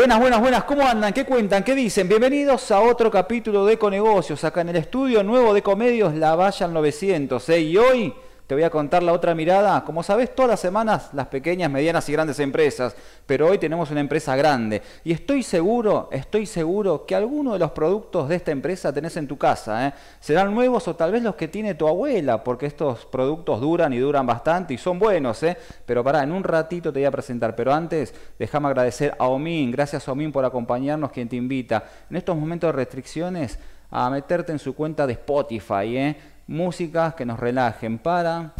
Buenas, buenas, buenas, ¿cómo andan? ¿Qué cuentan? ¿Qué dicen? Bienvenidos a otro capítulo de Econegocios. acá en el estudio nuevo de Comedios La Valla 900. ¿eh? Y hoy te voy a contar la otra mirada. Como sabes, todas las semanas las pequeñas, medianas y grandes empresas, pero hoy tenemos una empresa grande. Y estoy seguro, estoy seguro que alguno de los productos de esta empresa tenés en tu casa. ¿eh? Serán nuevos o tal vez los que tiene tu abuela, porque estos productos duran y duran bastante y son buenos. ¿eh? Pero pará, en un ratito te voy a presentar. Pero antes, déjame agradecer a Omin. Gracias a Omin por acompañarnos, quien te invita. En estos momentos de restricciones, a meterte en su cuenta de Spotify, ¿eh? músicas que nos relajen para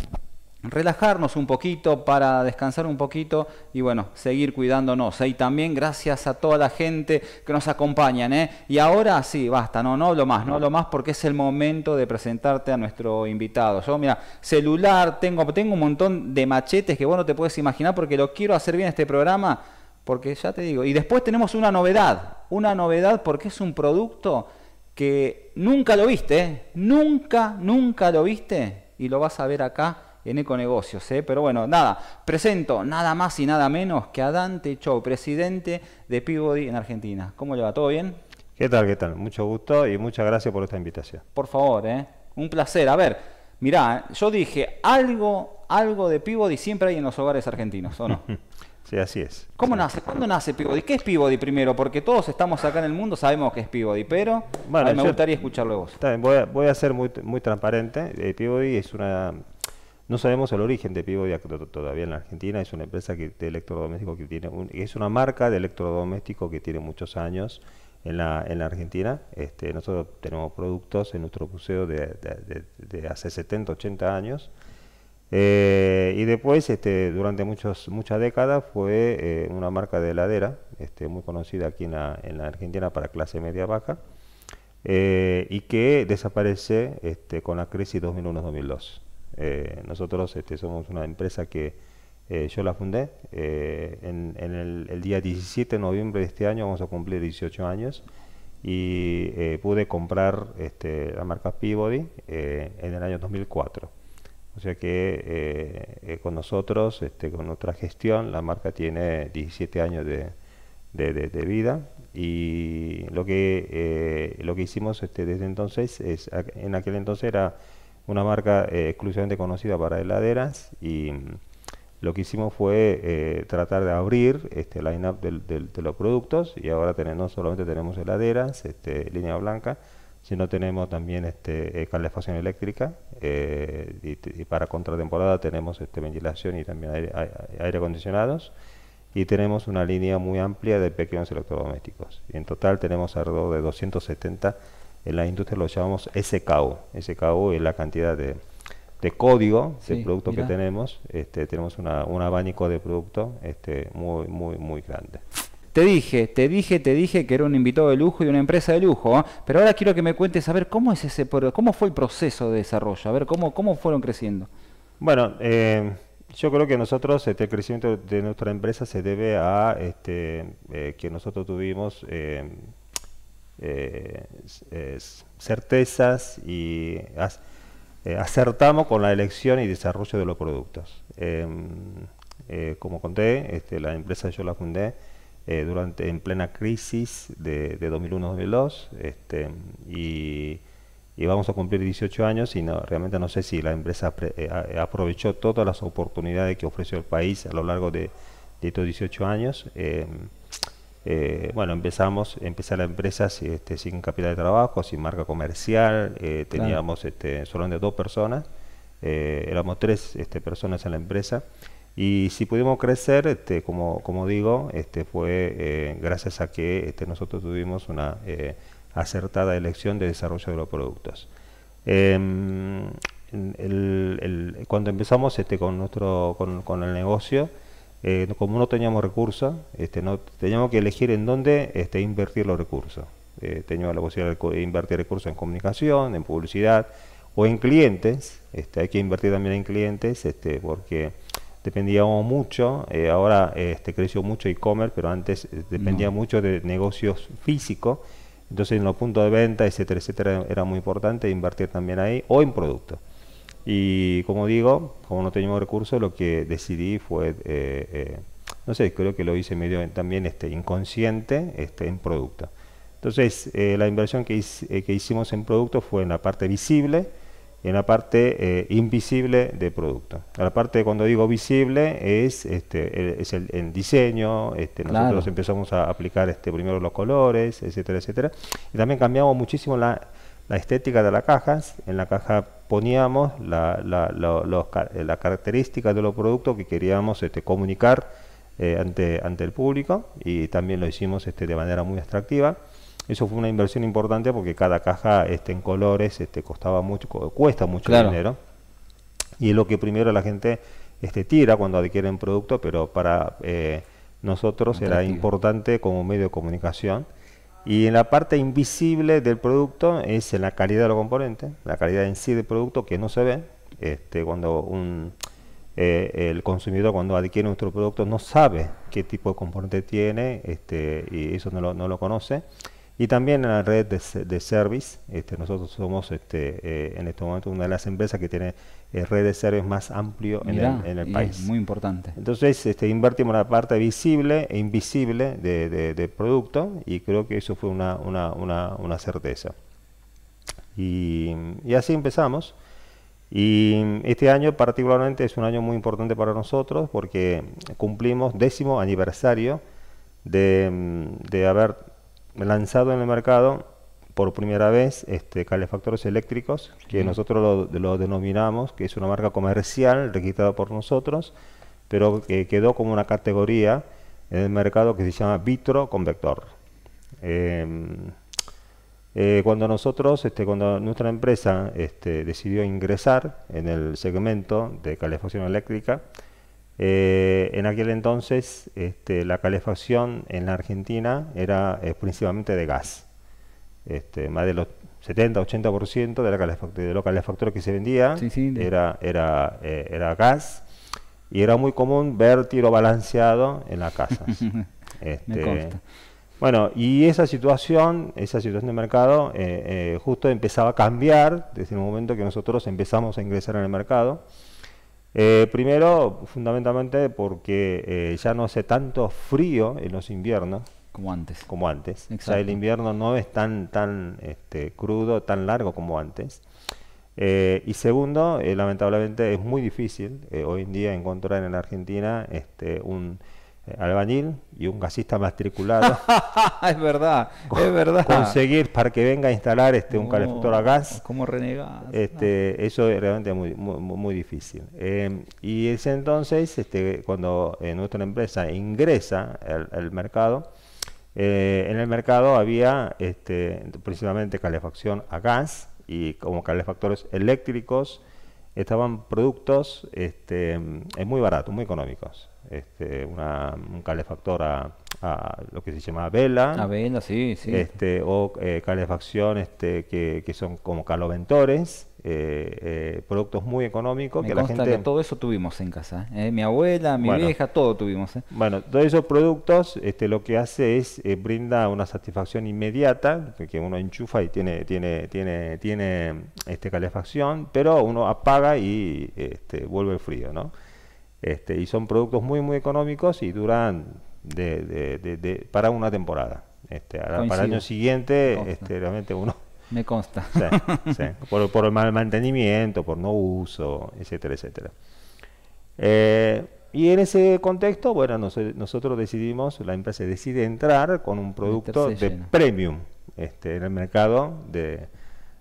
relajarnos un poquito, para descansar un poquito y bueno, seguir cuidándonos. Y también gracias a toda la gente que nos acompaña. ¿eh? Y ahora sí, basta, no, no hablo más, no hablo más porque es el momento de presentarte a nuestro invitado. Yo, mira, celular, tengo, tengo un montón de machetes que vos no te puedes imaginar porque lo quiero hacer bien este programa, porque ya te digo. Y después tenemos una novedad, una novedad porque es un producto que nunca lo viste, ¿eh? nunca, nunca lo viste y lo vas a ver acá en Econegocios. ¿eh? Pero bueno, nada, presento nada más y nada menos que a Dante Chow, presidente de Peabody en Argentina. ¿Cómo le va? ¿Todo bien? ¿Qué tal? ¿Qué tal? Mucho gusto y muchas gracias por esta invitación. Por favor, ¿eh? un placer. A ver, mirá, yo dije algo, algo de Peabody siempre hay en los hogares argentinos, ¿o no? Sí, así es. ¿Cómo nace? ¿Cuándo nace Peabody? ¿Qué es Peabody primero? Porque todos estamos acá en el mundo, sabemos que es Peabody, pero me gustaría escucharlo vos. voy, a, ser muy, muy transparente. Eh, es una... No sabemos el origen de Peabody todavía en la Argentina. Es una empresa que, de electrodomésticos que tiene... es una marca de electrodomésticos que tiene muchos años en la, en Argentina. Este, nosotros tenemos productos en nuestro museo de hace 70, 80 años. Eh, y después, este, durante muchos, muchas décadas, fue eh, una marca de heladera, este, muy conocida aquí en la, Argentina para clase media baja, eh, y que desaparece este, con la crisis 2001-2002. nosotros este, somos una empresa que yo la fundé. en, el, el, día 17 de noviembre de este año vamos a cumplir 18 años y pude comprar la marca Peabody en el año 2004. O sea que eh, eh, con nosotros, este, con nuestra gestión, la marca tiene 17 años de, vida y lo que, eh, lo que hicimos este, desde entonces es, en aquel entonces era una marca exclusivamente conocida para heladeras y mm, lo que hicimos fue tratar de abrir este line-up de, los productos y ahora no solamente tenemos heladeras, este, línea blanca, si no tenemos también este, eh, calefacción eléctrica eh, y, para contratemporada tenemos este, ventilación y también aire, acondicionados y tenemos una línea muy amplia de pequeños electrodomésticos. en total tenemos alrededor de 270, en la industria lo llamamos SKU, SKU es la cantidad de, código de producto que tenemos, este, tenemos una, un abanico de producto este, muy, muy, muy grande. Te dije, te dije, te dije que era un invitado de lujo y una empresa de lujo, ¿ah? pero ahora quiero que me cuentes a ver cómo es ese cómo fue el proceso de desarrollo, a ver cómo, cómo fueron creciendo. Bueno, eh, yo creo que nosotros este, el crecimiento de nuestra empresa se debe a este, eh, que nosotros tuvimos eh, certezas y acertamos con la elección y desarrollo de los productos. Em, como conté, este, la empresa yo la fundé eh, durante, en plena crisis de, 2001-2002 este, y, vamos a cumplir 18 años y no, realmente no sé si la empresa eh, eh, aprovechó todas las oportunidades que ofreció el país a lo largo de, estos 18 años. bueno, empezamos, empezar la empresa este, sin capital de trabajo, sin marca comercial, teníamos este, solamente dos personas, éramos tres este, personas en la empresa y si pudimos crecer, este, como, como digo, este, fue eh, gracias a que este, nosotros tuvimos una eh, acertada elección de desarrollo de los productos. Em, cuando empezamos este, con, nuestro, con, el negocio, eh, como no teníamos recursos, este, teníamos que elegir en dónde invertir los recursos. teníamos la posibilidad de invertir recursos en comunicación, en publicidad o en clientes. Este, hay que invertir también en clientes este, porque dependíamos mucho, eh, ahora este, creció mucho e-commerce, pero antes eh, dependía mucho de negocios físicos, entonces en los puntos de venta, etcétera, etcétera, era muy importante invertir también ahí o en producto. Y como digo, como no teníamos recursos, lo que decidí fue, eh, no sé, creo que lo hice medio también este, inconsciente este, en producto. Entonces, la inversión que, que hicimos en producto fue en la parte visible, en la parte eh, invisible de producto. La parte cuando digo visible es este, el, es el, diseño, este, nosotros empezamos a aplicar este primero los colores, etcétera, etcétera. Y también cambiamos muchísimo la, estética de las cajas. En la caja poníamos la, la, eh, de los productos que queríamos este, comunicar eh, ante, el público y también lo hicimos este, de manera muy atractiva. Eso fue una inversión importante porque cada caja este, en colores este, costaba mucho, cuesta mucho dinero. Y es lo que primero la gente este, tira cuando adquieren producto, pero para eh, nosotros era importante como medio de comunicación. Y en la parte invisible del producto es en la calidad de los componentes, la calidad en sí del producto que no se ve. Este, cuando un, eh, el consumidor cuando adquiere nuestro producto no sabe qué tipo de componente tiene este, y eso no lo, no lo conoce. Y también en la red de, de service, este, nosotros somos este, eh, en este momento una de las empresas que tiene ...redes eh, red de service más amplio en el, país. muy importante. Entonces este, invertimos la parte visible e invisible de, de, producto y creo que eso fue una, certeza. Y, así empezamos. Y este año particularmente es un año muy importante para nosotros porque cumplimos décimo aniversario de haber lanzado en el mercado por primera vez este, calefactores eléctricos, que nosotros lo, denominamos, que es una marca comercial registrada por nosotros, pero que quedó como una categoría en el mercado que se llama vitro convector. Em, eh, cuando nosotros, este, cuando nuestra empresa este, decidió ingresar en el segmento de calefacción eléctrica, eh, en aquel entonces este, la calefacción en la Argentina era principalmente de gas. Este, más del 70-80% de, los calefactores que se vendían eh, era, gas y era muy común ver tiro balanceado en las casas. Este, bueno, y esa situación, esa situación de mercado eh, justo empezaba a cambiar desde el momento que nosotros empezamos a ingresar en el mercado. Eh, primero, fundamentalmente porque eh, ya no hace tanto frío en los inviernos. Como antes. Como antes. O sea, el invierno no es tan, tan este, crudo, tan largo como antes. Eh, y segundo, lamentablemente es muy difícil hoy en día encontrar en Argentina este, un, eh, albañil y un gasista matriculado. es verdad, es verdad. Conseguir para que venga a instalar este, un calefactor a gas. como renegar? Este, Eso es realmente muy, muy, difícil. Em, y es entonces, este, cuando eh, nuestra empresa ingresa al, mercado, eh, en el mercado había este, principalmente calefacción a gas y como calefactores eléctricos estaban productos este, em, muy baratos, muy económicos este, un calefactor a, lo que se llama vela. Este, o eh, calefacción este, que, son como caloventores, eh, eh, productos muy económicos. la que todo eso tuvimos en casa. Mi abuela, mi vieja, todo tuvimos. Bueno, todos esos productos este, lo que hace es brinda una satisfacción inmediata, que uno enchufa y tiene, tiene, tiene, tiene este, calefacción, pero uno apaga y este, vuelve el frío, ¿no? Este, y son productos muy, muy económicos y duran para una temporada. Este, para el año siguiente, este, realmente uno... Me consta. Por, el mal mantenimiento, por no uso, etcétera, etcétera. Eh, y en ese contexto, bueno, nosotros decidimos, la empresa decide entrar con un producto de premium este, en el mercado de,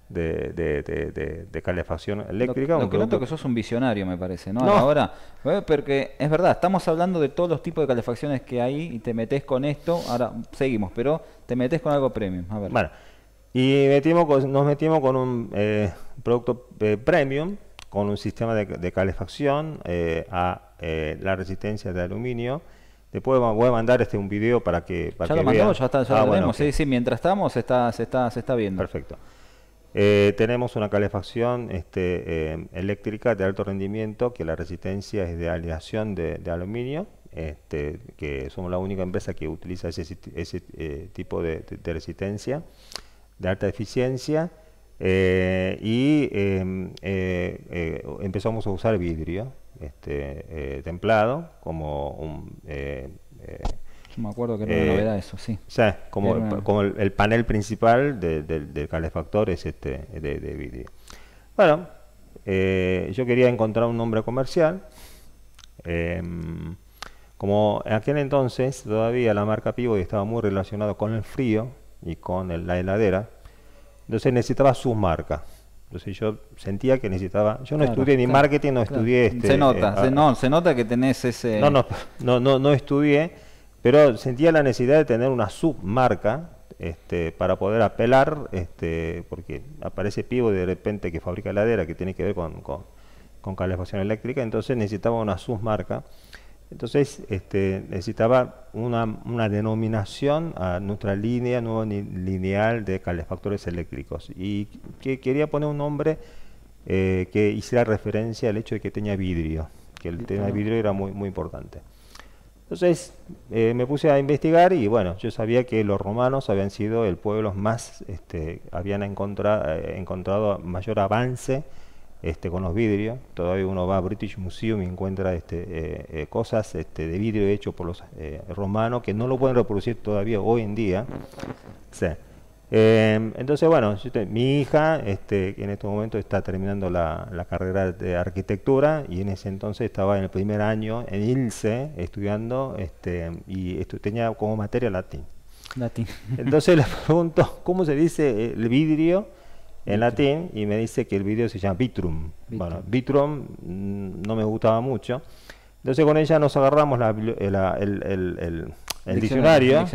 de, calefacción eléctrica. Lo, que noto que sos un visionario, me parece, ¿no? Ahora, ¿eh? porque es verdad, estamos hablando de todos los tipos de calefacciones que hay y te metes con esto, ahora seguimos, pero te metes con algo premium, a ver. y metimos nos metimos con un eh, producto eh, premium, con un sistema de, calefacción a la resistencia de aluminio. Después voy a mandar este un video para que para ya lo mandamos, ya, está, ya ah, lo Sí, mientras estamos está, está, se está viendo. Perfecto. Eh, tenemos una calefacción este, eh, eléctrica de alto rendimiento que la resistencia es de aleación de, aluminio, este, que somos la única empresa que utiliza ese, eh, tipo de, resistencia de alta eficiencia. y em, empezamos a usar vidrio este, templado como un yo me acuerdo que era una eh, novedad eso, sí. O sea, como, como el, panel principal de, del calefactor es este de, de Bueno, eh, yo quería encontrar un nombre comercial. Em, como en aquel entonces todavía la marca Pivo estaba muy relacionada con el frío y con la heladera, entonces necesitaba sus marcas. Entonces yo sentía que necesitaba. Yo no estudié ni marketing, no estudié Se este, nota, eh, se, ah, no, se nota que tenés ese. No, no, no, no, no estudié pero sentía la necesidad de tener una submarca este, para poder apelar, este, porque aparece Pivo de repente que fabrica heladera que tiene que ver con, con, calefacción eléctrica, entonces necesitaba una submarca. Entonces este, necesitaba una, denominación a nuestra línea, nuevo lineal de calefactores eléctricos. Y que quería poner un nombre eh, que hiciera referencia al hecho de que tenía vidrio, que el tema de vidrio era muy, muy importante. Entonces eh, me puse a investigar y bueno, yo sabía que los romanos habían sido el pueblo más, este, habían encontrado, eh, encontrado mayor avance este, con los vidrios. Todavía uno va a British Museum y encuentra este, eh, cosas este, de vidrio hecho por los romanos que no lo pueden reproducir todavía hoy en día. Em, entonces, bueno, mi hija este, en este momento está terminando la, carrera de arquitectura y en ese entonces estaba en el primer año en ilce estudiando este, y tenía como materia latín. Latín. Entonces le pregunto, ¿cómo se dice el vidrio en latín? Y me dice que el vidrio se llama vitrum. Bueno, vitrum mm, no me gustaba mucho. Entonces con ella nos agarramos eh, el, diccionario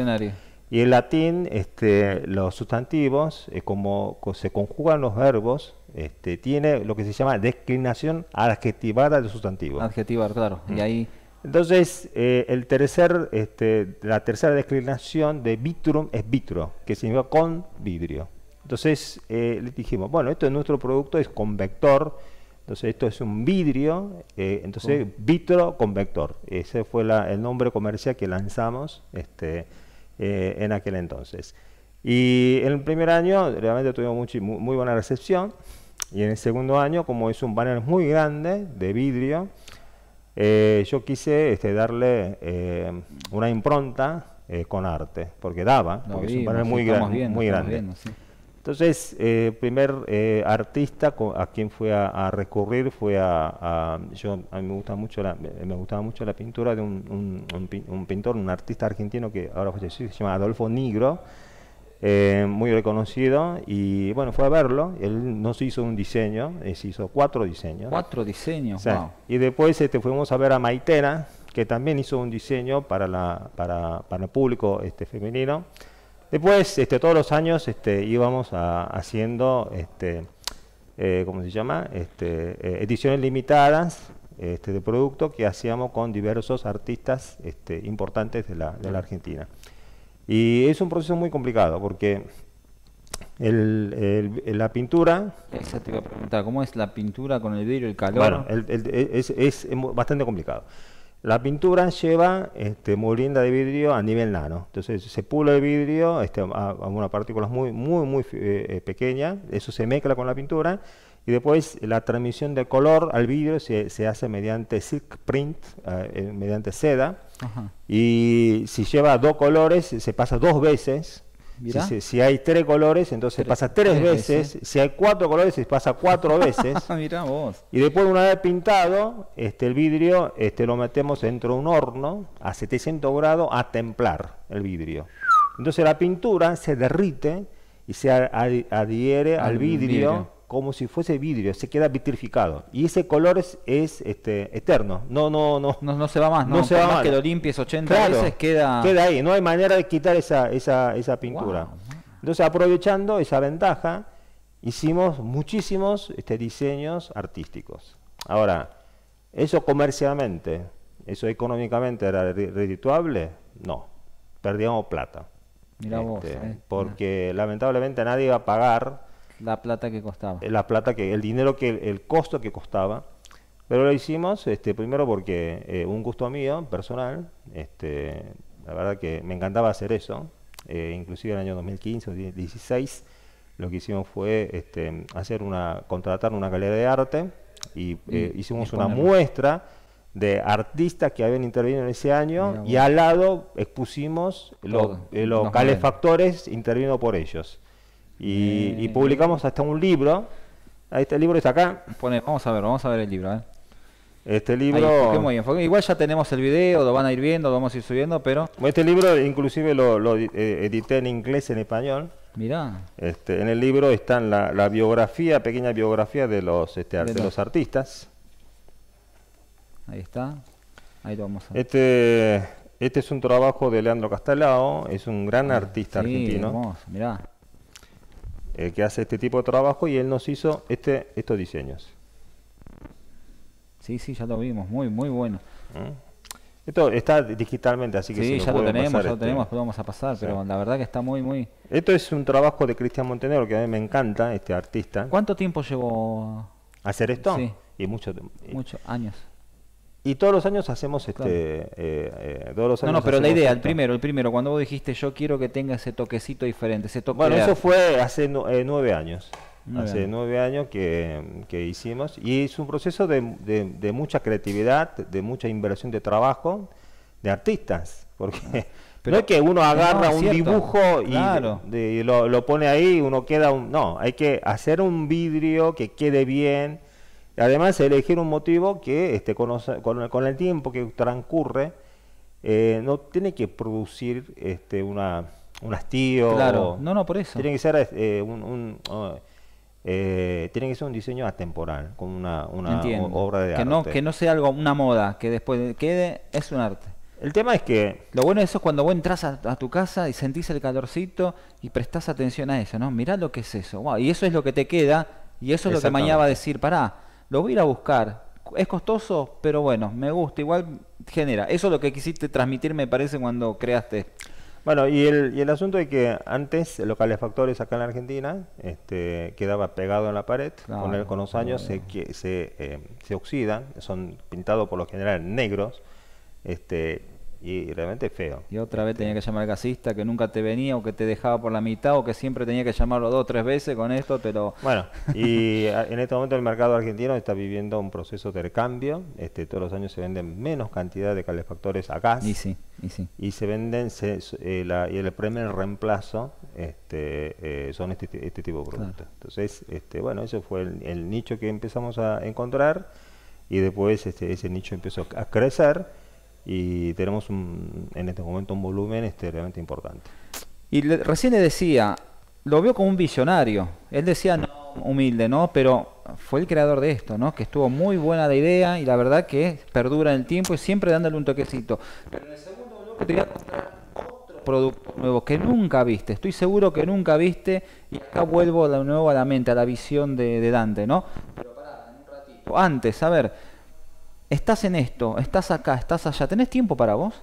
y en latín, este, los sustantivos, eh, como se conjugan los verbos, este, tiene lo que se llama declinación adjetivada de sustantivo. Adjetivar, claro. Y mm. ahí... Entonces, eh, el tercer, este, la tercera declinación de vitrum es vitro, que significa con vidrio. Entonces, eh, le dijimos, bueno, esto es nuestro producto, es convector, entonces esto es un vidrio, eh, entonces mm. vitro convector. Ese fue el nombre comercial que lanzamos. Este, eh, en aquel entonces. Y en el primer año realmente tuvimos mucha muy, buena recepción y en el segundo año, como es un banner muy grande de vidrio, eh, yo quise este, darle eh, una impronta con arte, porque daba, porque es un panel muy, muy grande. Entonces, el eh, primer eh, artista a quien fue a, recurrir fue a, a yo a mí me gusta mucho me gustaba mucho la pintura de un, un, pintor, un artista argentino que ahora se llama Adolfo Nigro, eh, muy reconocido y bueno fue a verlo. Él nos hizo un diseño, se hizo cuatro diseños. Cuatro diseños. Y después este, fuimos a ver a Maitena, que también hizo un diseño para la para, para el público este femenino. Después, este, todos los años este, íbamos haciendo, este, eh, se llama? Este, eh, ediciones limitadas este, de producto que hacíamos con diversos artistas este, importantes de la, Argentina. Y es un proceso muy complicado porque la pintura. Exacto, te iba a preguntar, ¿cómo es la pintura con el vidrio, el calor? Bueno, es, es, bastante complicado. La pintura lleva este, de vidrio a nivel nano. Entonces se pula el vidrio este, a, una unas muy, muy, muy eh, eh, Eso se mezcla con la pintura. Y después la transmisión de color al vidrio se, hace mediante silk print, eh, mediante seda. Y si lleva dos colores, se pasa dos veces si hay tres colores, entonces pasa tres, veces. Si hay cuatro colores, pasa cuatro veces. Mirá vos. Y después, una vez pintado, este, el vidrio este, lo metemos dentro de un horno a 700 grados a templar el vidrio. Entonces la pintura se derrite y se adhiere al, vidrio como si fuese vidrio, se queda vitrificado. Y ese color es, este, eterno, no, no, no, no. No se va más, no, se va más. que lo limpies 80 veces, queda... Queda ahí, no hay manera de quitar esa, esa, pintura. Entonces, aprovechando esa ventaja, hicimos muchísimos este, diseños artísticos. Ahora, ¿eso comercialmente, eso económicamente era redituable? No, perdíamos plata. Este, eh, porque lamentablemente nadie iba a pagar la plata que costaba. La plata que, el dinero que, el costo que costaba. Pero lo hicimos, este, primero porque eh, un gusto mío, personal, este, la verdad que me encantaba hacer eso. Eh, inclusive en el año 2015 o 2016 lo que hicimos fue este, hacer una, contratar una galería de arte y, eh, hicimos una muestra de artistas que habían intervenido en ese año y al lado expusimos los, los calefactores intervino por ellos. Y, publicamos hasta un libro. Este libro, está acá. vamos a ver, vamos a ver el libro. Este libro. Igual ya tenemos el video, lo van a ir viendo, lo vamos a ir subiendo, pero. Este libro, inclusive, lo, eh, edité en inglés, en español. Mirá. Este, en el libro están la, biografía, pequeña biografía de los, este, de, los artistas. Ahí está. Ahí lo vamos a Este, este es un trabajo de Leandro Castelao, es un gran artista sí, argentino el eh, que hace este tipo de trabajo y él nos hizo este, estos diseños. Sí, sí, ya lo vimos, muy, muy bueno. ¿Mm? Esto está digitalmente, así que sí, ya lo tenemos, ya lo este. tenemos, pero vamos a pasar, pero la verdad que está muy, muy. Esto es un trabajo de Cristian Montenegro que a mí me encanta, este artista. ¿Cuánto tiempo llevó hacer esto? Sí. Y muchos años. Y todos los años hacemos este. Eh, eh, todos los años no, no, pero la idea, el primero, el primero, cuando vos dijiste yo quiero que tenga ese toquecito diferente, ese toque. Bueno, eso fue hace eh, nueve años. hace nueve años que, hicimos. Y es un proceso de, mucha creatividad, de mucha inversión de trabajo, de artistas. Porque ah, no es que uno agarra un dibujo y, lo, pone ahí y uno queda. Un, no, hay que hacer un vidrio que quede bien Además, elegir un motivo que este, con, el tiempo que transcurre eh, no tiene que producir este, una, un hastío. Claro, no, no, por eso. Tiene que ser este, un, un eh, tiene que ser un diseño atemporal, como una, obra de que arte. No, que no sea algo, una moda, que después quede, es un arte. El tema es que... Lo bueno de eso es cuando vos entras a, tu casa y sentís el calorcito y prestás atención a eso, ¿no? Mirá lo que es eso. y eso es lo que te queda y eso es lo que mañana va a decir, pará, lo voy a ir a buscar. Es costoso, pero bueno, me gusta. Igual genera. Eso es lo que quisiste transmitir, me parece, cuando creaste. Bueno, y el, asunto es que antes los calefactores acá en la Argentina este, quedaba pegado en la pared, ah, con, con, los años ah. se, se, eh, se oxidan, son pintados por lo general negros, este, y realmente feo. Y otra vez este, tenía que llamar al gasista que nunca te venía o que te dejaba por la mitad o que siempre tenía que llamarlo dos o tres veces con esto, pero... Bueno, y en este momento el mercado argentino está viviendo un proceso de recambio. este, todos los años se venden menos cantidad de calefactores a gas. Y sí, y sí. Y se venden, eh, la, y el premio reemplazo este, eh, son este, este, tipo de productos. Entonces, este, bueno, ese fue el, el, nicho que empezamos a encontrar y después este, ese nicho empezó a crecer y tenemos en este momento un volumen este, realmente importante. Y recién le decía, lo veo como un visionario. Él decía, no, humilde, ¿no? Pero fue el creador de esto, ¿no? Que estuvo muy buena la idea y la verdad que perdura en el tiempo y siempre dándole un toquecito. Pero en el segundo bloque te voy a otro producto nuevo que nunca viste, estoy seguro que nunca viste y acá vuelvo de nuevo a la mente, a la visión de, de Dante, ¿no? Pero pará, un ratito. Antes, a ver, estás en esto, estás acá, estás allá, ¿tenés tiempo para vos?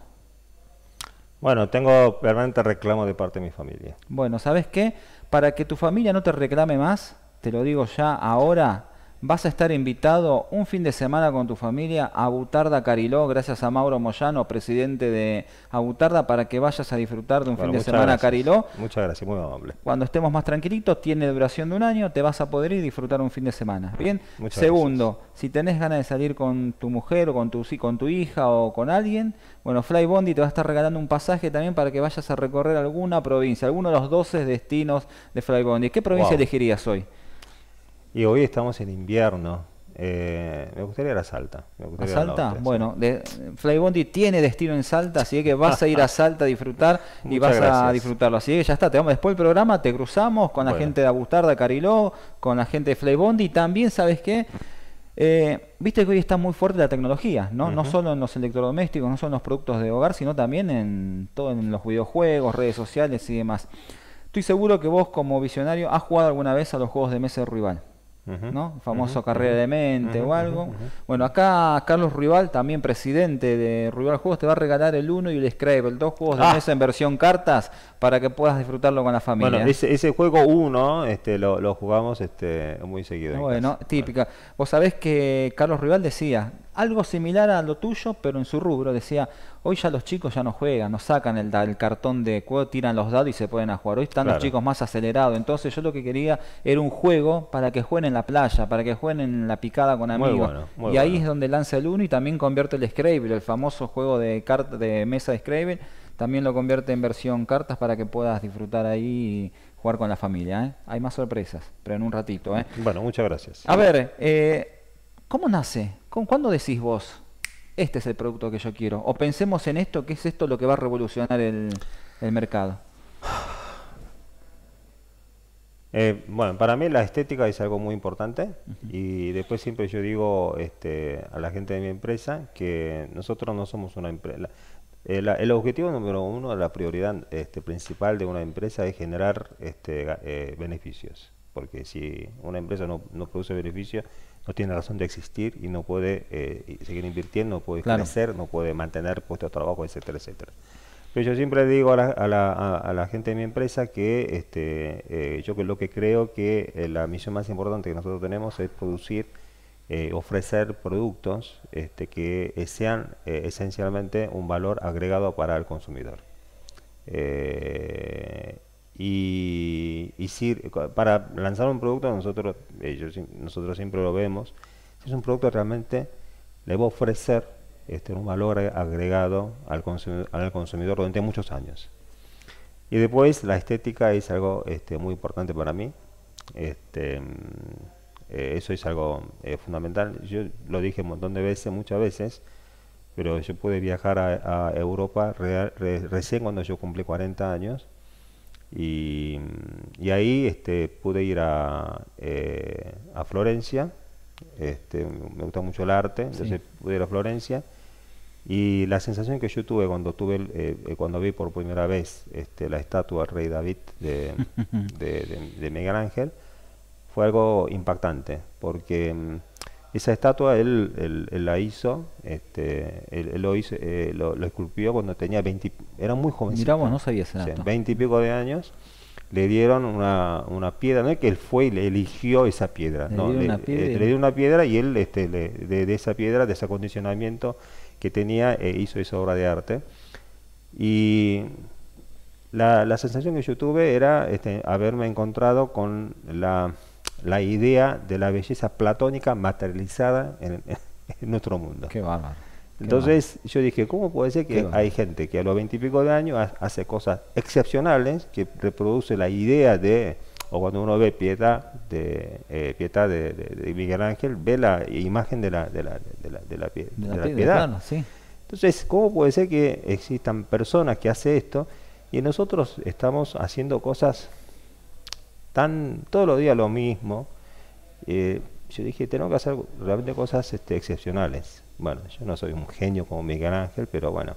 Bueno, tengo permanente reclamo de parte de mi familia. Bueno, ¿sabes qué? Para que tu familia no te reclame más, te lo digo ya ahora, vas a estar invitado un fin de semana con tu familia a Butarda Cariló, gracias a Mauro Moyano, presidente de Butarda, para que vayas a disfrutar de un fin de semana Cariló. Muchas gracias, muy amable. Cuando estemos más tranquilitos, tiene duración de un año, te vas a poder ir y disfrutar un fin de semana. Bien, segundo, si tenés ganas de salir con tu mujer o con tu, con tu hija o con alguien, bueno, Fly Bondi te va a estar regalando un pasaje también para que vayas a recorrer alguna provincia, alguno de los 12 destinos de Fly Bondi. ¿Qué provincia elegirías hoy? Y hoy estamos en invierno. Eh, me gustaría ir a Salta. ¿A Salta? bueno, de, Flybondi tiene destino en Salta, así que vas a ir a Salta a disfrutar y vas a disfrutarlo. Así que ya está, te vamos después del programa, te cruzamos con la gente de Abustarda, Cariló, con la gente de Flybondi. También, ¿sabes qué? Eh, viste que hoy está muy fuerte la tecnología, ¿no? No solo en los electrodomésticos, no solo en los productos de hogar, sino también en todo en los videojuegos, redes sociales y demás. Estoy seguro que vos como visionario has jugado alguna vez a los juegos de mesa de rival. ¿no? famoso carrera de mente o algo. Bueno, acá Carlos Rival, también presidente de Rival Juegos, te va a regalar el 1 y el Scrabble, dos juegos de ah. mesa en versión cartas para que puedas disfrutarlo con la familia. Bueno, ese, juego 1 este, lo, jugamos este, muy seguido. Bueno, típica. Vos sabés que Carlos Rival decía algo similar a lo tuyo, pero en su rubro, decía, Hoy ya los chicos ya no juegan, no sacan el, cartón de juego, tiran los dados y se pueden a jugar. Hoy están los chicos más acelerados. Entonces yo lo que quería era un juego para que jueguen en la playa, para que jueguen en la picada con amigos. y ahí es donde lanza el uno y también convierte el Scrabble, el famoso juego de, de mesa de Scrabble. También lo convierte en versión cartas para que puedas disfrutar ahí y jugar con la familia. ¿eh? Hay más sorpresas, pero en un ratito. ¿eh? Bueno, muchas gracias. A ver, eh, ¿cómo nace? ¿Cuándo decís vos? este es el producto que yo quiero. O pensemos en esto, que es esto lo que va a revolucionar el, el mercado. Eh, bueno, para mí la estética es algo muy importante y después siempre yo digo este, a la gente de mi empresa que nosotros no somos una empresa. Eh, el, objetivo número uno, la prioridad este, principal de una empresa es generar este, eh, beneficios, porque si una empresa no produce beneficios, no tiene razón de existir y no puede eh, seguir invirtiendo, no puede crecer, no puede mantener puestos de trabajo, etcétera, etcétera. Pero yo siempre digo a la, gente de mi empresa que este, eh, yo lo que creo que eh, la misión más importante que nosotros tenemos es producir, ofrecer productos este, que sean esencialmente un valor agregado para el consumidor y, para lanzar un producto nosotros eh, nosotros siempre lo vemos es un producto realmente le va a ofrecer este, un valor agregado al consumidor, durante muchos años y después la estética es algo este, muy importante para mí este, eh, eso es algo eh, fundamental yo lo dije un montón de veces muchas veces pero yo pude viajar a, Europa recién cuando yo cumplí 40 años y, ahí este, pude ir eh, a, Florencia, este, me gusta mucho el arte, entonces pude ir a Florencia. Y la sensación que yo tuve cuando tuve eh, eh, cuando vi por primera vez este, la estatua del rey David de, de Miguel Ángel fue algo impactante, porque mm, esa estatua él, la hizo, este, él, lo, hizo eh, lo, esculpió cuando tenía 20, era muy joven Miramos, no sabía ese dato. y pico de años le dieron una, piedra, no es que él fue y le eligió esa piedra, le, dio una piedra este, le dieron una piedra y él este, de, esa piedra, de ese acondicionamiento que tenía, eh, hizo esa obra de arte. Y la, sensación que yo tuve era este, haberme encontrado con la la idea de la belleza platónica materializada en, nuestro mundo. Qué bárbaro. Entonces yo dije, ¿cómo puede ser que hay gente que a los veintipico de años hace cosas excepcionales, que reproduce la idea de, o cuando uno ve Piedad de, eh, de, Miguel Ángel, ve la imagen de la, de la, de Piedad. Entonces, ¿cómo puede ser que existan personas que hace esto y nosotros estamos haciendo cosas tan todos los días lo mismo. Eh, yo dije, tengo que hacer realmente cosas este, excepcionales. Bueno, yo no soy un genio como Miguel Ángel, pero bueno.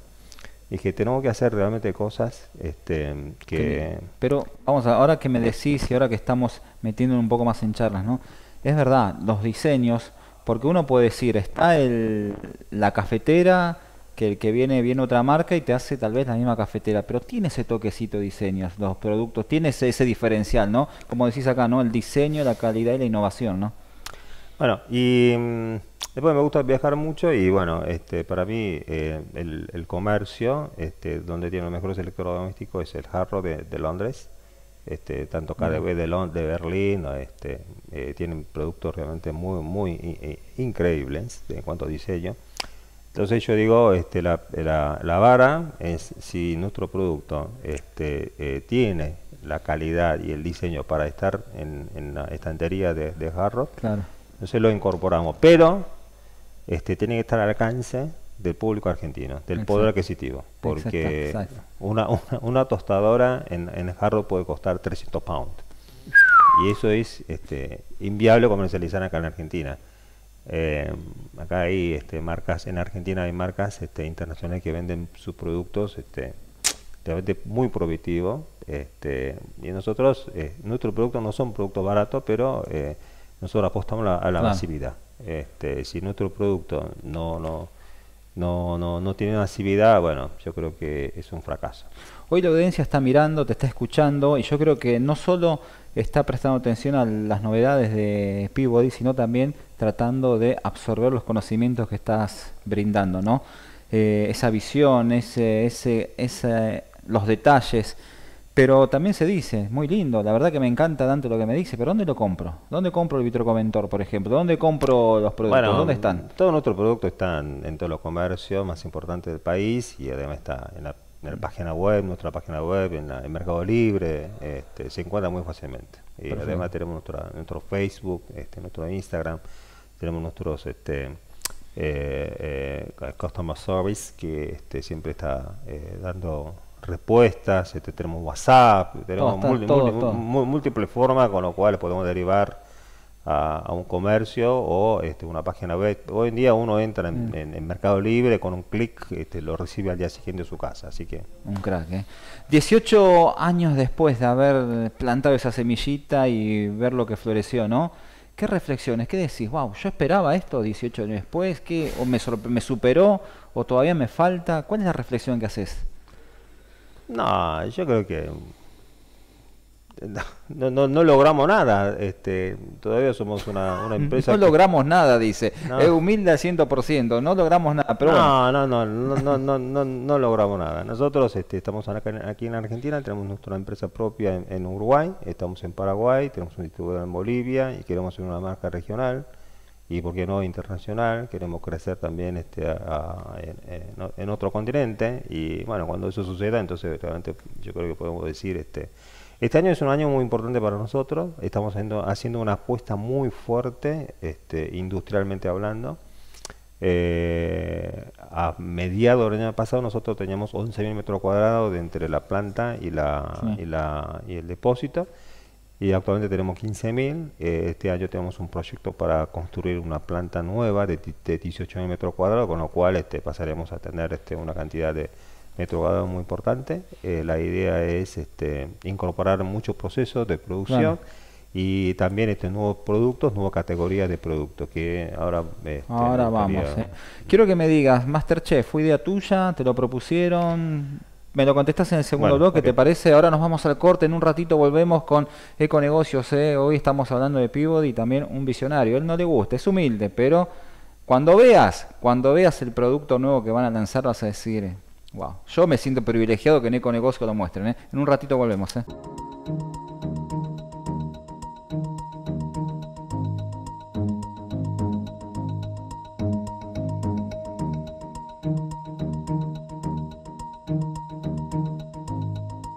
Dije, tengo que hacer realmente cosas este, que... Pero vamos, ahora que me decís y ahora que estamos metiendo un poco más en charlas, ¿no? Es verdad, los diseños, porque uno puede decir, está el, la cafetera, que el que viene viene otra marca y te hace tal vez la misma cafetera, pero tiene ese toquecito de diseño, los productos, tiene ese, diferencial, ¿no? Como decís acá, ¿no? El diseño, la calidad y la innovación, ¿no? Bueno, y mm, después me gusta viajar mucho y bueno, este, para mí eh, el, comercio, este, donde tiene los mejores electrodomésticos es el Harrow de, Londres, este, tanto KDB de, Lond de Berlín, este, eh, tienen productos realmente muy, muy increíbles en cuanto a diseño. Entonces yo digo, este, la, vara, si nuestro producto este, eh, tiene la calidad y el diseño para estar en, la estantería de, de claro. entonces lo incorporamos. Pero este, tiene que estar al alcance del público argentino, del poder adquisitivo. Porque Una, tostadora en, en puede costar 300 pounds. Y eso es este, inviable comercializar acá en Argentina. Eh, acá hay este, marcas, en Argentina hay marcas este, internacionales que venden sus productos este, muy prohibitivo. Este, y nosotros, eh, nuestros productos no son productos baratos, pero eh, nosotros apostamos a, la masividad. Este, si nuestro producto no, no no, no, tiene masividad, bueno, yo creo que es un fracaso. Hoy la audiencia está mirando, te está escuchando y yo creo que no solo está prestando atención a las novedades de Peabody, sino también tratando de absorber los conocimientos que estás brindando, ¿no? Eh, esa visión, ese, ese, ese, los detalles, pero también se dice, muy lindo, la verdad que me encanta tanto lo que me dice, pero ¿dónde lo compro? ¿Dónde compro el vitrocomentor, por ejemplo? ¿Dónde compro los productos? ¿Dónde están? Todos nuestros productos están en todos los comercios más importantes del país y además está en la, página web, nuestra página web, en, Mercado Libre, este, se encuentra muy fácilmente. Y además tenemos nuestro Facebook, este, nuestro Instagram, tenemos nuestros... Este, eh, eh customer service que este, siempre está eh, dando respuestas, este, tenemos WhatsApp, tenemos múltiples, formas con lo cual podemos derivar a, un comercio o este, una página web. Hoy en día uno entra en, mm. Mercado Libre con un clic, este, lo recibe al día siguiente su casa, así que... Un crack, ¿eh? 18 años después de haber plantado esa semillita y ver lo que floreció, ¿no? ¿Qué reflexiones? ¿Qué decís? Wow, yo esperaba esto 18 años después, ¿qué? ¿O me, me superó? ¿O todavía me falta? ¿Cuál es la reflexión que haces? No, yo creo que no, no, no, logramos nada, este, todavía somos una, empresa. No logramos nada, dice. Es humilde al 100%, no logramos nada. Pero no, no, no, no, no, no, no, logramos nada. Nosotros este, estamos aquí en Argentina, tenemos nuestra empresa propia en, Uruguay, estamos en Paraguay, tenemos un distribuidor en Bolivia y queremos ser una marca regional y, por qué no, internacional. Queremos crecer también este, en, otro continente y, bueno, cuando eso suceda, entonces realmente yo creo que podemos decir... este este año es un año muy importante para nosotros, estamos haciendo, haciendo una apuesta muy fuerte, este, industrialmente hablando. Eh, a mediados del año pasado nosotros teníamos 11.000 metros cuadrados de entre la planta y, la, y, la, y el depósito y actualmente tenemos 15.000. este año tenemos un proyecto para construir una planta nueva de, 18.000 metros cuadrados, con lo cual este, pasaremos a tener este, una cantidad de metros cuadrados muy importante. Eh, la idea es este, incorporar muchos procesos de producción. Y también este nuevos productos, nuevas categorías de productos que ahora... Este, ahora vamos. Eh. Quiero que me digas, Masterchef, ¿fue idea tuya? ¿Te lo propusieron? Me lo contestas en el segundo bloque, ¿te parece? Ahora nos vamos al corte, en un ratito volvemos con Econegocios. ¿eh? Hoy estamos hablando de Pivot y también un visionario. Él no le gusta, es humilde, pero cuando veas, cuando veas el producto nuevo que van a lanzar vas a decir, wow, yo me siento privilegiado que en Econegocios lo muestren. ¿eh? En un ratito volvemos. ¿eh?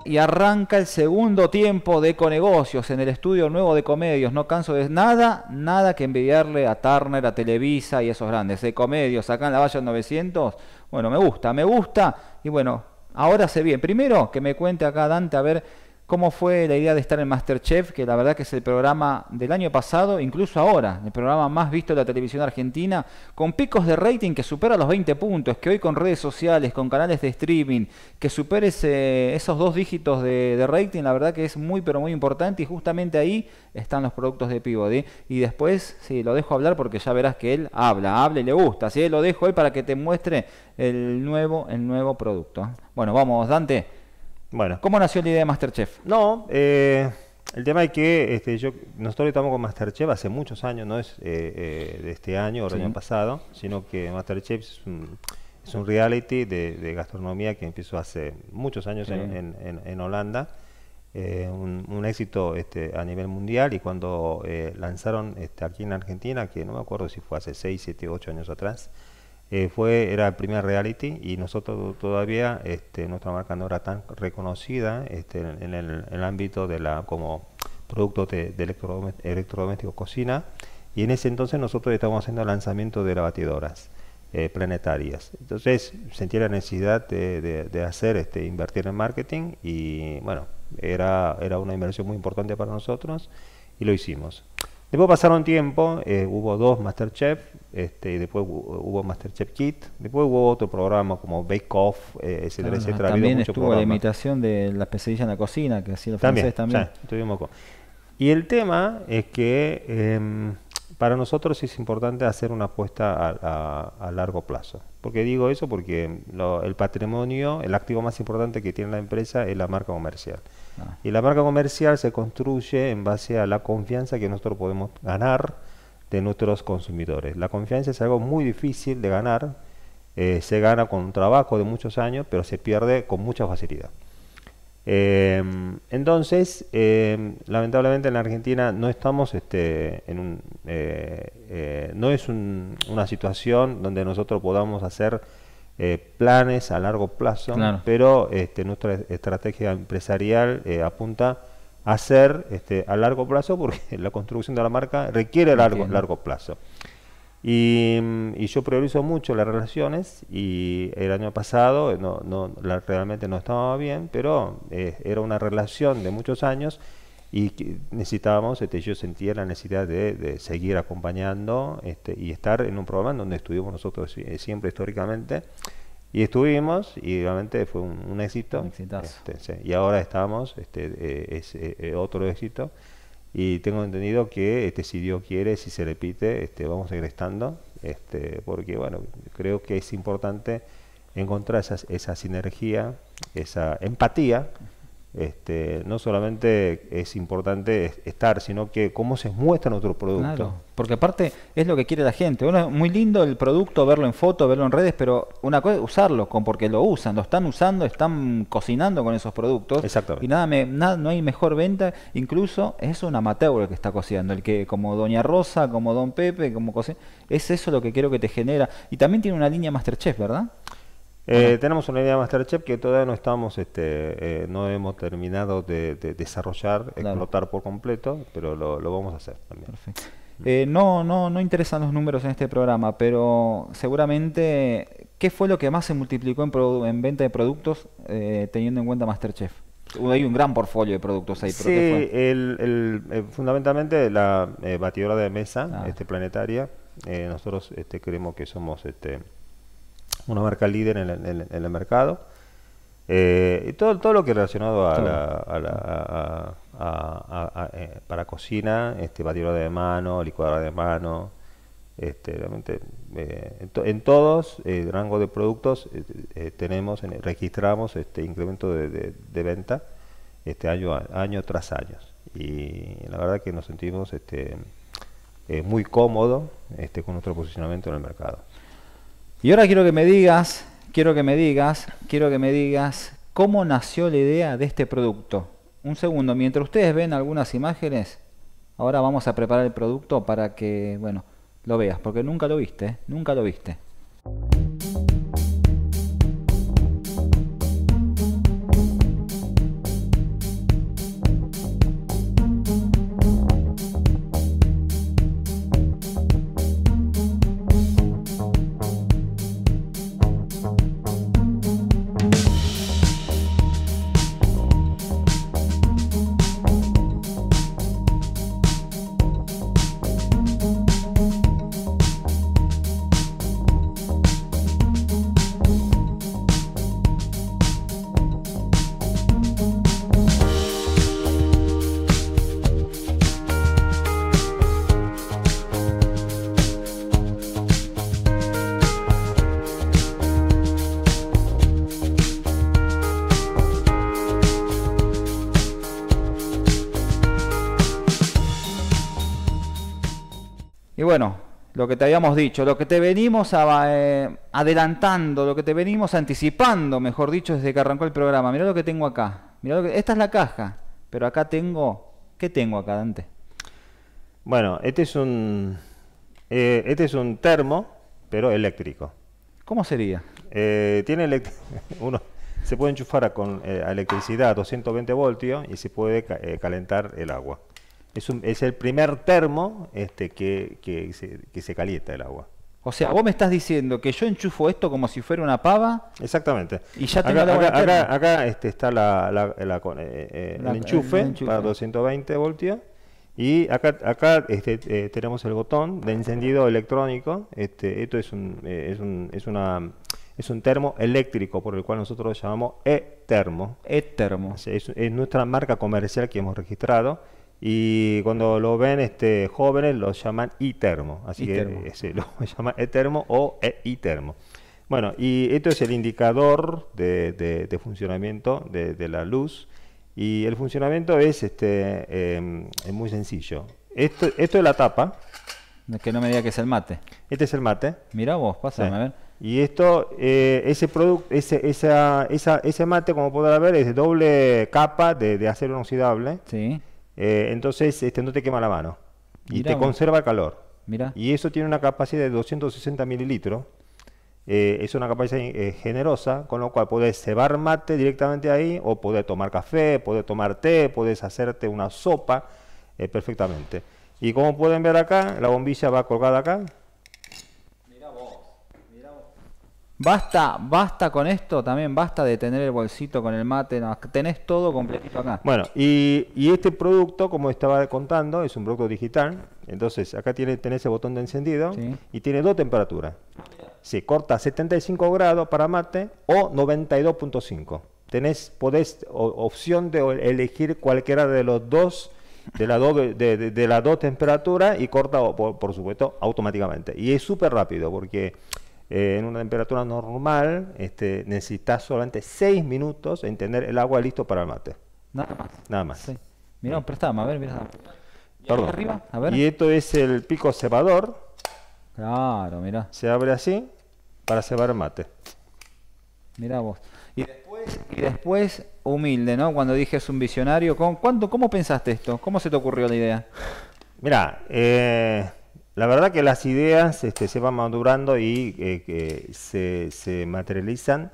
y arranca el segundo tiempo de negocios en el estudio nuevo de Comedios. No canso de nada, nada que envidiarle a Turner, a Televisa y esos grandes. De Comedios, acá en la valla 900. Bueno, me gusta, me gusta. Y bueno, ahora sé bien. Primero que me cuente acá Dante a ver cómo fue la idea de estar en Masterchef, que la verdad que es el programa del año pasado, incluso ahora, el programa más visto de la televisión argentina, con picos de rating que supera los 20 puntos, que hoy con redes sociales, con canales de streaming, que supere esos dos dígitos de, rating, la verdad que es muy pero muy importante y justamente ahí están los productos de Peabody. Y después, sí, lo dejo hablar porque ya verás que él habla, habla y le gusta, así lo dejo ahí para que te muestre el nuevo, el nuevo producto. Bueno, vamos, Dante. Bueno. ¿Cómo nació la idea de Masterchef? No, eh, el tema es que este, yo, nosotros estamos con Masterchef hace muchos años, no es eh, eh, de este año o el año pasado, sino que Masterchef es un, reality de, gastronomía que empezó hace muchos años en, Holanda. Un, éxito este, a nivel mundial y cuando lanzaron este, aquí en Argentina, que no me acuerdo si fue hace 6, 7, 8 años atrás, eh, fue, era el primer reality y nosotros todavía, este, nuestra marca no era tan reconocida este, en, el, ámbito de la como producto de, electrodomésticos electrodoméstico, cocina y en ese entonces nosotros estábamos haciendo el lanzamiento de las batidoras eh, planetarias. Entonces sentí la necesidad de, hacer, este, invertir en marketing y bueno, era, era una inversión muy importante para nosotros y lo hicimos. Después pasaron tiempo, eh, hubo dos Masterchef, este, y después hubo Masterchef Kit, después hubo otro programa como Bake Off, eh, etcétera, También estuvo la imitación de las pesadillas en la cocina, que hacían los también, también. Y el tema es que em, para nosotros es importante hacer una apuesta a, largo plazo. porque digo eso? Porque el patrimonio, el activo más importante que tiene la empresa es la marca comercial. Ah. Y la marca comercial se construye en base a la confianza que nosotros podemos ganar de nuestros consumidores. La confianza es algo muy difícil de ganar, eh, se gana con un trabajo de muchos años, pero se pierde con mucha facilidad. Em, entonces, em, lamentablemente en la Argentina no estamos este, en un, eh, eh, no es una situación donde nosotros podamos hacer planes a largo plazo, pero este, nuestra estrategia empresarial apunta hacer este, a largo plazo, porque la construcción de la marca requiere largo, largo plazo. Mm, y, yo priorizo mucho las relaciones y el año pasado no, no realmente no estaba bien, pero eh, era una relación de muchos años y necesitábamos, este, yo sentía la necesidad de, seguir acompañando este, y estar en un programa donde estuvimos nosotros eh, siempre históricamente y estuvimos y realmente fue un, éxito. Este, y ahora estamos, este, eh, es eh, eh, otro éxito. Y tengo entendido que este, si Dios quiere, si se repite, este, vamos seguir este, porque bueno, creo que es importante encontrar esa esa sinergia, esa empatía este, no solamente es importante estar, sino que cómo se muestran otros productos. porque aparte es lo que quiere la gente. Bueno, es muy lindo el producto, verlo en foto, verlo en redes, pero una cosa es usarlo, con, porque lo usan, lo están usando, están cocinando con esos productos. exacto Y nada, me, nada, no hay mejor venta, incluso es un amateur el que está cocinando, el que como Doña Rosa, como Don Pepe, como es eso lo que quiero que te genera. Y también tiene una línea Masterchef, ¿verdad? Eh, tenemos una idea de Masterchef que todavía no estamos, este, eh, no hemos terminado de, desarrollar, explotar por completo, pero lo, vamos a hacer también. Eh, no, no, no interesan los números en este programa, pero seguramente, ¿qué fue lo que más se multiplicó en, en venta de productos teniendo en cuenta Masterchef? Hay un gran portfolio de productos ahí. Sí, fundamentalmente la batidora de mesa ah. este, planetaria. nosotros este, creemos que somos este, una marca líder en el, mercado. Eh, y todo, todo lo que relacionado a, la, eh, para cocina, este, batidora de mano, licuadora de mano, este, realmente eh, en, todos el rango de productos tenemos, registramos este incremento de, de, venta este año, año tras año. Y la verdad que nos sentimos este, muy cómodos este, con nuestro posicionamiento en el mercado. Y ahora quiero que me digas, quiero que me digas, quiero que me digas cómo nació la idea de este producto. Un segundo, mientras ustedes ven algunas imágenes, ahora vamos a preparar el producto para que, bueno, lo veas, porque nunca lo viste, ¿eh? nunca lo viste. que te habíamos dicho, lo que te venimos a, eh, adelantando, lo que te venimos anticipando, mejor dicho, desde que arrancó el programa. mira lo que tengo acá. Mirá esta es la caja, pero acá tengo... ¿Qué tengo acá, Dante? Bueno, este es un, eh, este es un termo, pero eléctrico. ¿Cómo sería? Eh, tiene uno se puede enchufar con, electricidad a 220 voltios y se puede calentar el agua. Es, el primer termo este, que, se, calienta el agua. O sea, vos me estás diciendo que yo enchufo esto como si fuera una pava. Exactamente. Y ya tengo acá, acá, acá este, está la, eh, eh, el, enchufe para 220 voltios. Y acá, acá este, eh, tenemos el botón de encendido electrónico. Este, esto es un, es, un, es, una, es un termo eléctrico por el cual nosotros lo llamamos e-termo. E-termo. es nuestra marca comercial que hemos registrado y cuando lo ven este, jóvenes lo llaman termo así que se lo llaman etermo o e termo. Bueno, y esto es el indicador de, funcionamiento de, la luz. Y el funcionamiento es, este, em, es muy sencillo. Esto, esto es la tapa. Que no me diga que es el mate. Este es el mate. mira vos, pásame, a ver. Y esto, eh, ese producto, ese, esa, esa, ese mate, como podrá ver, es de doble capa de, de acero inoxidable. Sí. Eh, entonces este, no te quema la mano y te conserva el calor. Mira. Y eso tiene una capacidad de 260 mililitros. Eh, es una capacidad eh, generosa, con lo cual puedes cebar mate directamente ahí, o puedes tomar café, puedes tomar té, puedes hacerte una sopa perfectamente. Y como pueden ver acá, la bombilla va colgada acá, Basta, basta con esto también, basta de tener el bolsito con el mate, no, tenés todo completito acá. Bueno, y, este producto, como estaba contando, es un producto digital, entonces acá tiene, tenés el botón de encendido y tiene dos temperaturas. Se corta 75 grados para mate o 92.5. Tenés, podés, opción de elegir cualquiera de los dos de las dos de, dos temperaturas y corta, por, supuesto, automáticamente. Y es súper rápido porque eh, en una temperatura normal, este, necesitas solamente 6 minutos en tener el agua listo para el mate. Nada más. Nada más. Mirá, a ver, mira Arriba, a ver. Y esto es el pico cebador. Claro, mira. Se abre así para cebar mate. Mirá vos. Y después, y después, humilde, ¿no? Cuando dije es un visionario, ¿con, cuánto, ¿cómo pensaste esto? ¿Cómo se te ocurrió la idea? mira eh, la verdad que las ideas este, se van madurando y eh, se, materializan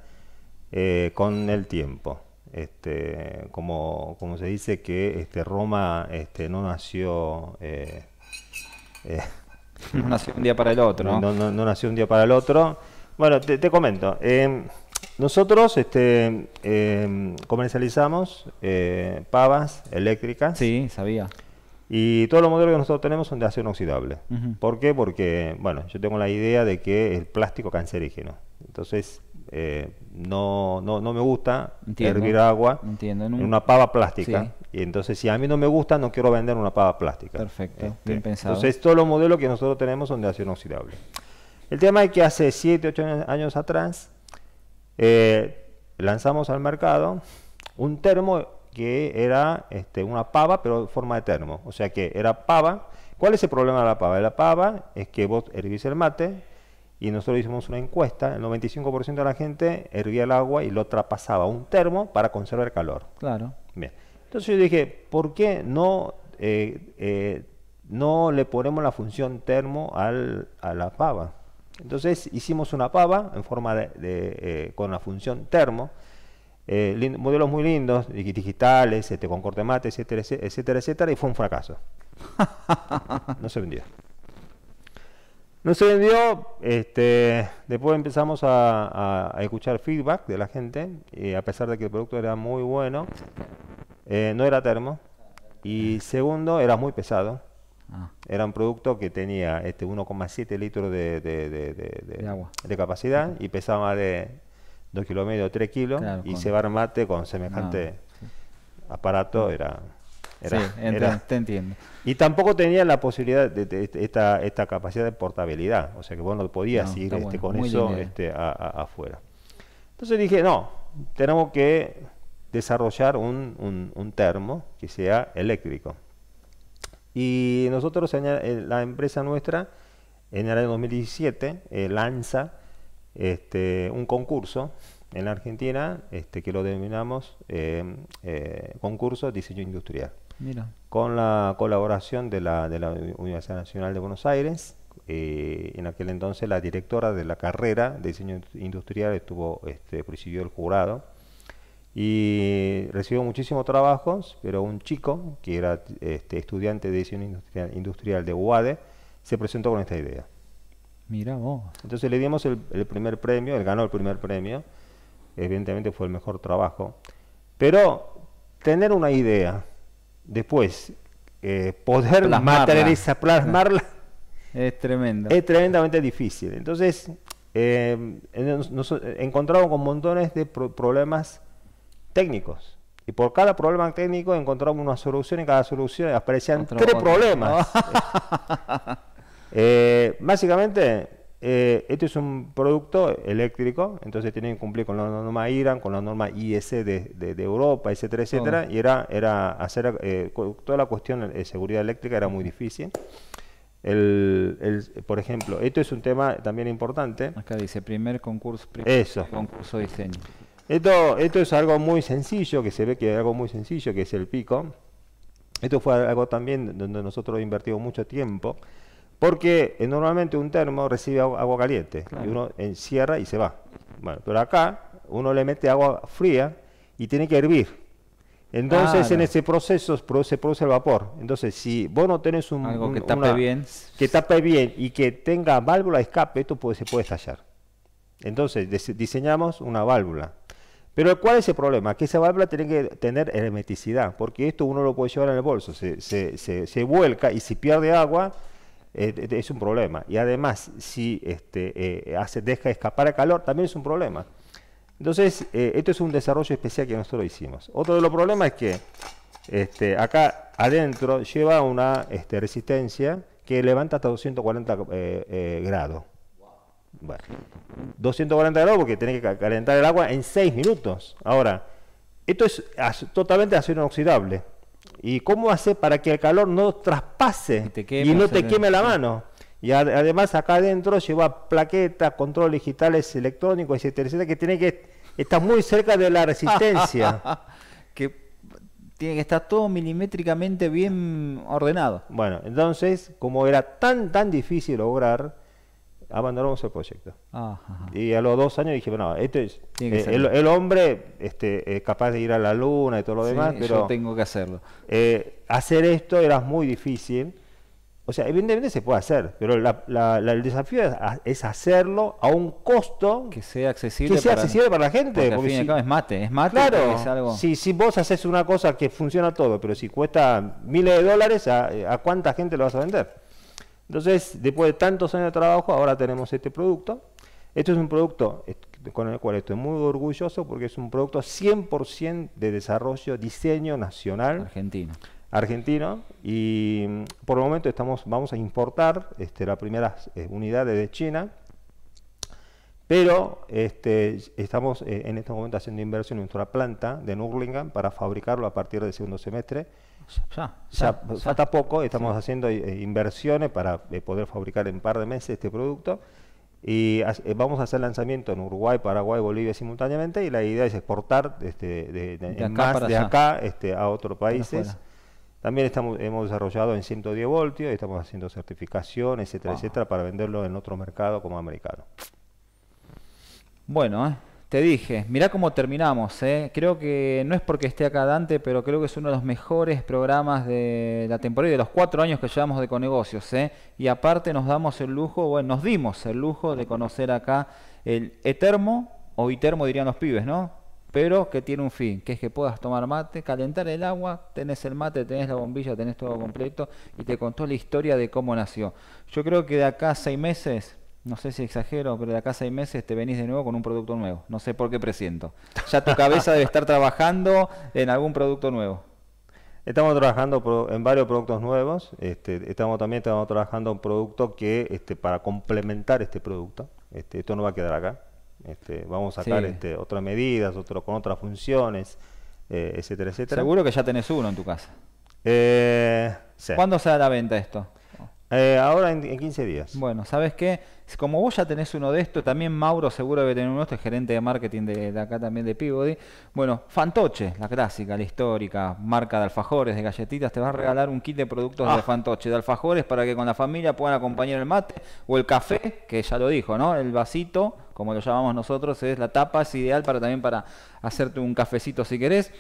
eh, con el tiempo. Este, como, como, se dice que este, Roma este, no nació... Eh, no nació un día para el otro. No, nació un día para el otro. Bueno, te, te comento. nosotros este, comercializamos pavas eléctricas. Sí, sabía. Y todos los modelos que nosotros tenemos son de acción oxidable. ¿Por qué? Porque, bueno, yo tengo la idea de que el plástico cancerígeno. Entonces, eh, no, no, me gusta hervir agua En, una pava plástica. Y entonces, si a mí no me gusta, no quiero vender una pava plástica. Perfecto, este, bien pensado. Entonces, todos los modelos que nosotros tenemos son de acción oxidable. El tema es que hace 7, 8 años, atrás eh, lanzamos al mercado un termo que era este, una pava, pero en forma de termo. O sea que era pava. ¿Cuál es el problema de la pava? La pava es que vos hervís el mate y nosotros hicimos una encuesta, el 95% de la gente hervía el agua y lo traspasaba a un termo para conservar calor. Claro. Bien. Entonces yo dije, ¿por qué no, eh, eh, no le ponemos la función termo al, a la pava? Entonces hicimos una pava en forma de, eh, con la función termo eh, modelos muy lindos, digitales, este, con corte mate, etcétera, etcétera, etcétera, y fue un fracaso. no se vendió. No se vendió, este, después empezamos a, escuchar feedback de la gente, a pesar de que el producto era muy bueno, eh, no era termo, y segundo, era muy pesado. Ah. Era un producto que tenía este 1,7 litros de, capacidad y pesaba de 2 kilos medio, 3 kilos, y se llevar mate con semejante aparato era... sí, te entiendo. Y tampoco tenía la posibilidad de, este, esta, capacidad de portabilidad, o sea que vos no podías ir este, con eso este, afuera. Entonces dije, no, tenemos que desarrollar un, termo que sea eléctrico. Y nosotros, la empresa nuestra, en el año 2017, eh, lanza este, un concurso en Argentina este, que lo denominamos eh, eh, Concurso de concurso diseño industrial. Mira. Con la colaboración de la, Universidad Nacional de Buenos Aires, eh, en aquel entonces la directora de la carrera de diseño industrial estuvo, este, presidió el jurado y recibió muchísimos trabajos, pero un chico que era estudiante de diseño industrial, industrial de UADE se presentó con esta idea. Entonces le dimos el, primer premio, él ganó el primer premio, evidentemente fue el mejor trabajo, pero tener una idea, después eh, poder plasmarla. materializar, plasmarla, es tremendo. Es tremendamente difícil. Entonces, eh, nos, encontramos con montones de problemas técnicos. Y por cada problema técnico encontramos una solución y cada solución aparecían tres problemas. Eh, básicamente, eh, esto es un producto eléctrico, entonces tienen que cumplir con la norma IRAN, con la norma IEC de, Europa, etcétera, etcétera, y era, era hacer, eh, toda la cuestión de seguridad eléctrica era muy difícil. por ejemplo, esto es un tema también importante. Acá dice primer concurso, concurso diseño. Este esto, esto es algo muy sencillo, que se ve que es algo muy sencillo, que es el pico. Esto fue algo también donde nosotros invertimos mucho tiempo. Porque eh, normalmente un termo recibe agua, caliente y uno encierra y se va. pero acá uno le mete agua fría y tiene que hervir. Entonces, en ese proceso se produce, el vapor. Entonces, si vos no tenés un... Algo que tape bien. Que tape bien y que tenga válvula de escape, esto se puede estallar. Entonces, diseñamos una válvula. Pero ¿cuál es el problema? Que esa válvula tiene que tener hermeticidad, porque esto uno lo puede llevar en el bolso. se vuelca y si pierde agua, eh, es un problema. Y además, si este, eh, hace, deja escapar el calor, también es un problema. Entonces, eh, esto es un desarrollo especial que nosotros hicimos. Otro de los problemas es que este, acá adentro lleva una este, resistencia que levanta hasta 240 grados. 240 grados porque tiene que calentar el agua en 6 minutos. Ahora, esto es totalmente acero inoxidable. ¿Y cómo hace para que el calor no traspase y, no te queme la mano? Y además acá adentro lleva plaquetas, controles digitales electrónicos, etcétera, etcétera, que tiene que estar muy cerca de la resistencia. que tiene que estar todo milimétricamente bien ordenado. Bueno, entonces, como era tan tan difícil lograr, abandonamos el proyecto. Y a los dos años dije, bueno, este es, eh, el, hombre este, es capaz de ir a la luna y todo lo demás, pero... tengo que hacerlo. Eh, hacer esto era muy difícil. O sea, evidentemente se puede hacer, pero el desafío es, hacerlo a un costo que sea accesible, que sea para, accesible para la gente. es mate, es mate. Claro, si, si vos haces una cosa que funciona todo, pero si cuesta miles de dólares, a cuánta gente lo vas a vender? Entonces, después de tantos años de trabajo, ahora tenemos este producto. Esto es un producto con el cual estoy muy orgulloso porque es un producto 100% de desarrollo, diseño nacional. Argentino. Argentino. Y mm, por el momento estamos, vamos a importar este, las primeras eh, unidades de China. Pero este, estamos eh, en este momento haciendo inversión en nuestra planta de Nurlingen para fabricarlo a partir del segundo semestre ya, ya, poco, estamos haciendo eh, eh, inversiones para eh, poder fabricar en un par de meses este producto y vamos a hacer lanzamiento en Uruguay, Paraguay, Bolivia simultáneamente y la idea es exportar este, de, acá más de acá este, a otros países. También hemos desarrollado en 110 voltios, estamos haciendo certificación, etcétera, etcétera, para venderlo en otro mercado como americano. Bueno, ¿eh? Te dije, mirá cómo terminamos. Eh. Creo que no es porque esté acá Dante, pero creo que es uno de los mejores programas de la temporada y de los cuatro años que llevamos de Conegocios. Eh. Y aparte nos damos el lujo, bueno, nos dimos el lujo de conocer acá el Etermo, o Itermo dirían los pibes, ¿no? Pero que tiene un fin, que es que puedas tomar mate, calentar el agua, tenés el mate, tenés la bombilla, tenés todo completo y te contó la historia de cómo nació. Yo creo que de acá a seis meses no sé si exagero, pero de acá a seis meses te venís de nuevo con un producto nuevo. No sé por qué presiento. Ya tu cabeza debe estar trabajando en algún producto nuevo. Estamos trabajando en varios productos nuevos. Este, estamos también estamos trabajando en producto que este, para complementar este producto. Este, esto no va a quedar acá. Este, vamos a sacar otras medidas, con otras funciones, etc. Eh, etcétera, etcétera. Seguro que ya tenés uno en tu casa. Eh, ¿Cuándo se da la venta esto? Eh, ahora en, 15 días. Bueno, ¿sabes qué? Como vos ya tenés uno de estos, también Mauro seguro debe tener uno de gerente de marketing de, acá también de Peabody. Bueno, Fantoche, la clásica, la histórica, marca de alfajores, de galletitas, te va a regalar un kit de productos de ah. Fantoche, de alfajores para que con la familia puedan acompañar el mate o el café, que ya lo dijo, ¿no? El vasito, como lo llamamos nosotros, es la tapa, es ideal para también para hacerte un cafecito si querés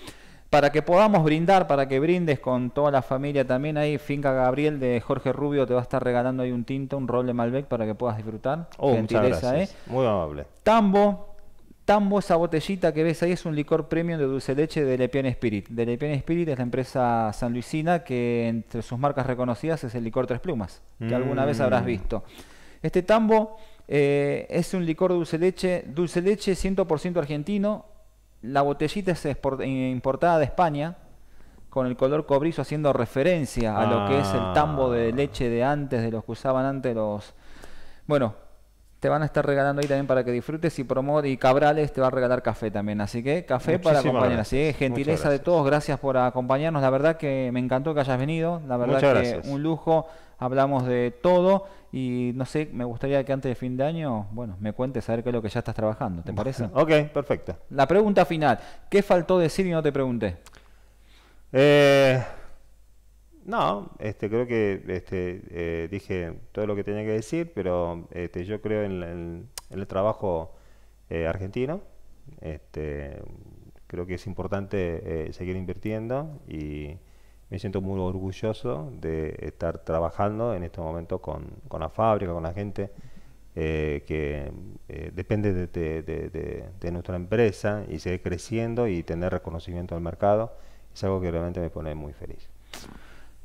para que podamos brindar, para que brindes con toda la familia también. Ahí Finca Gabriel de Jorge Rubio te va a estar regalando ahí un tinto, un roble Malbec para que puedas disfrutar. Oh, Gentileza, eh. Muy amable. Tambo, Tambo, esa botellita que ves ahí es un licor premium de dulce leche de Lepian Spirit. De Lepian Spirit es la empresa Luisina que entre sus marcas reconocidas es el licor Tres Plumas, que mm. alguna vez habrás visto. Este Tambo eh, es un licor de dulce leche, dulce leche 100% argentino, la botellita es importada de España con el color cobrizo haciendo referencia a lo que es el ah. tambo de leche de antes, de los que usaban antes los... Bueno, te van a estar regalando ahí también para que disfrutes y promote y Cabrales te va a regalar café también. Así que café para acompañar. Así gentileza de todos, gracias por acompañarnos. La verdad que me encantó que hayas venido, la verdad que un lujo, hablamos de todo y no sé, me gustaría que antes de fin de año, bueno, me cuentes a ver qué es lo que ya estás trabajando, ¿te parece? ok, perfecto. La pregunta final, ¿qué faltó decir y no te pregunté? Eh, no, este, creo que este, eh, dije todo lo que tenía que decir, pero este, yo creo en, el trabajo eh, argentino. Este, creo que es importante seguir invirtiendo y me siento muy orgulloso de estar trabajando en este momento con, la fábrica, con la gente eh, que eh, depende de, nuestra empresa y seguir creciendo y tener reconocimiento del mercado. Es algo que realmente me pone muy feliz.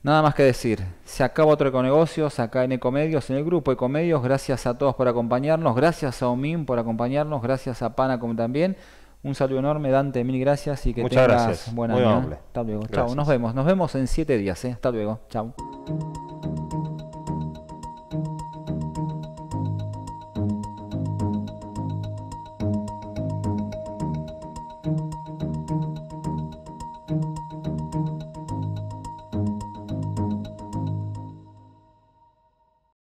Nada más que decir. Se acaba otro Econegocios acá en Ecomedios, en el grupo Ecomedios. Gracias a todos por acompañarnos. Gracias a Omin por acompañarnos. Gracias a Panacom también. Un saludo enorme, Dante, mil gracias y que Muchas tengas gracias. buena Muy Hasta luego. Chao, nos vemos. Nos vemos en siete días. Eh. Hasta luego. Chao.